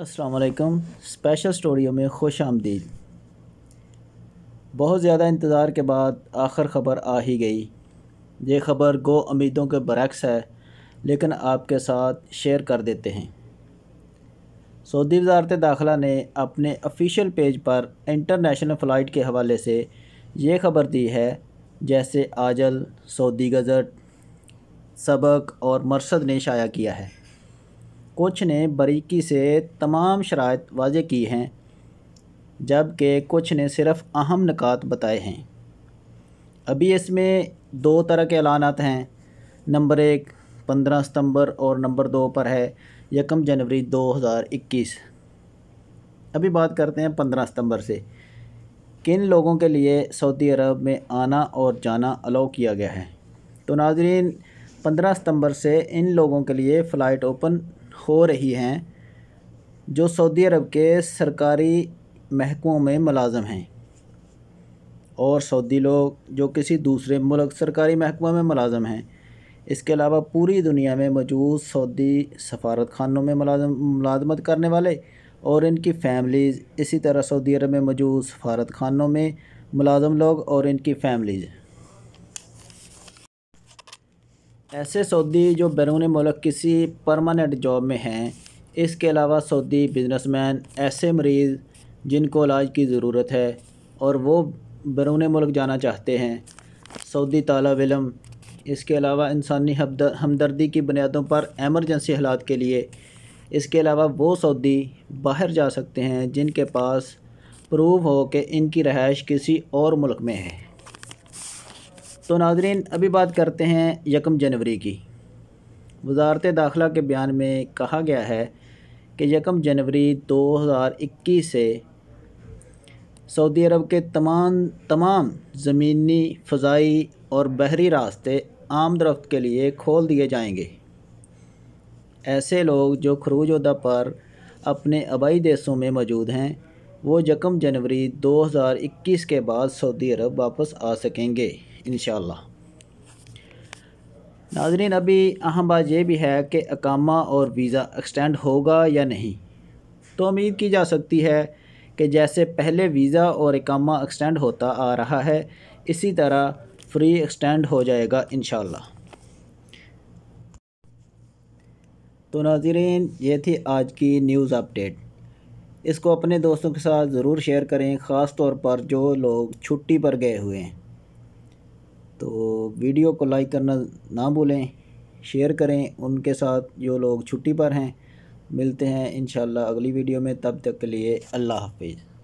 असलकम special stereo में खुश आमदीद बहुत ज़्यादा इंतज़ार के बाद आखिर ख़बर आ ही गई ये ख़बर गो उम्मीदों के बरक्स है लेकिन आपके साथ शेयर कर देते हैं सऊदी वजारत दाखिला ने अपने ऑफिशियल पेज पर इंटरनेशनल फ़्लाइट के हवाले से ये खबर दी है जैसे आजल सऊदी गज़ट सबक और मरसद ने शाया किया है कुछ ने बारीकी से तमाम शराइ वाज की हैं जबकि कुछ ने सिर्फ अहम निकात बताए हैं अभी इसमें दो तरह के एलानात हैं नंबर एक पंद्रह सितंबर और नंबर दो पर है यकम जनवरी दो हज़ार इक्कीस अभी बात करते हैं पंद्रह सितंबर से किन लोगों के लिए सऊदी अरब में आना और जाना अलाउ किया गया है तो नाजरीन पंद्रह सितंबर से इन लोगों के लिए फ़्लाइट ओपन हो रही हैं जो सऊदी अरब के सरकारी महकमों में मुलाजम हैं और सऊदी लोग जो किसी दूसरे मुल्क सरकारी महकमों में मुलाजम हैं इसके अलावा पूरी दुनिया में मौजूद सऊदी सफारत खानों में मुलाजम मुलाजमत करने वाले और इनकी फैमिलीज़ इसी तरह सऊदी अरब में मौजूद सफारत खानों में मुलाजम लोग और इनकी फैमिलीज़ ऐसे सऊदी जो बैरून मुल्क किसी परमानेंट जॉब में हैं इसके अलावा सऊदी बिजनेसमैन ऐसे मरीज़ जिनको इलाज की ज़रूरत है और वो बैरून मुल्क जाना चाहते हैं सऊदी तलाब इलम इसके अलावा इंसानी हमदर्दी की बुनियादों पर एमरजेंसी हालात के लिए इसके अलावा वो सऊदी बाहर जा सकते हैं जिनके पास प्रूव हो कि इनकी रहाइश किसी और मुल्क में है तो नाजरीन अभी बात करते हैं यकम जनवरी की वजारत दाखिला के बयान में कहा गया है कि यकम जनवरी 2021 से सऊदी अरब के तमाम तमाम ज़मीनी फ़जाई और बहरी रास्ते आम दरख्त के लिए खोल दिए जाएंगे ऐसे लोग जो खरूज उदा पर अपने आबाई देशों में मौजूद हैं वो यकम जनवरी 2021 के बाद सऊदी अरब वापस आ सकेंगे इन नाजरीन अभी अहम बात यह भी है कि अकामा और वीज़ा एक्सटेंड होगा या नहीं तो उम्मीद की जा सकती है कि जैसे पहले वीज़ा और अकामा एक्सटेंड होता आ रहा है इसी तरह फ्री एक्सटेंड हो जाएगा इन तो नाजरीन ये थी आज की न्यूज़ अपडेट इसको अपने दोस्तों के साथ ज़रूर शेयर करें ख़ास तौर पर जो लोग छुट्टी पर गए हुए हैं तो वीडियो को लाइक करना ना भूलें शेयर करें उनके साथ जो लोग छुट्टी पर हैं मिलते हैं इन अगली वीडियो में तब तक के लिए अल्लाह हाफिज़